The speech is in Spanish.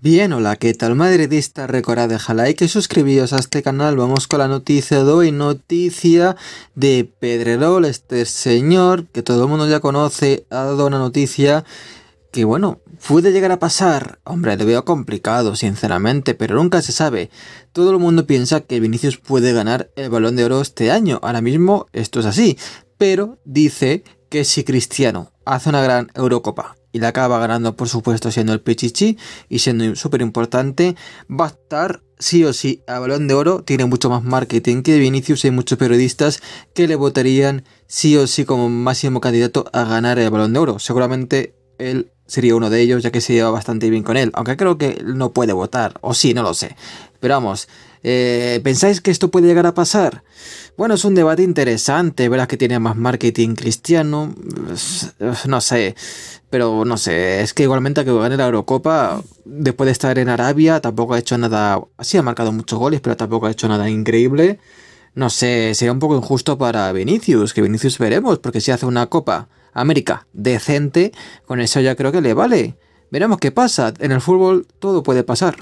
Bien, hola, ¿qué tal madridista? Recordad dejar like y suscribiros a este canal. Vamos con la noticia de hoy, noticia de Pedrerol, este señor que todo el mundo ya conoce, ha dado una noticia que bueno, puede llegar a pasar. Hombre, lo veo complicado, sinceramente, pero nunca se sabe. Todo el mundo piensa que Vinicius puede ganar el balón de oro este año. Ahora mismo esto es así. Pero dice que si Cristiano hace una gran Eurocopa y la acaba ganando por supuesto siendo el Pichichi y siendo súper importante, va a estar sí o sí a Balón de Oro, tiene mucho más marketing que Vinicius hay muchos periodistas que le votarían sí o sí como máximo candidato a ganar el Balón de Oro. Seguramente él sería uno de ellos ya que se lleva bastante bien con él, aunque creo que no puede votar, o sí, no lo sé. Pero vamos, eh, ¿pensáis que esto puede llegar a pasar? Bueno, es un debate interesante, verás que tiene más marketing cristiano, no sé, pero no sé, es que igualmente a que gane la Eurocopa, después de estar en Arabia, tampoco ha hecho nada, sí ha marcado muchos goles, pero tampoco ha hecho nada increíble. No sé, sería un poco injusto para Vinicius, que Vinicius veremos, porque si hace una Copa América decente, con eso ya creo que le vale. Veremos qué pasa, en el fútbol todo puede pasar.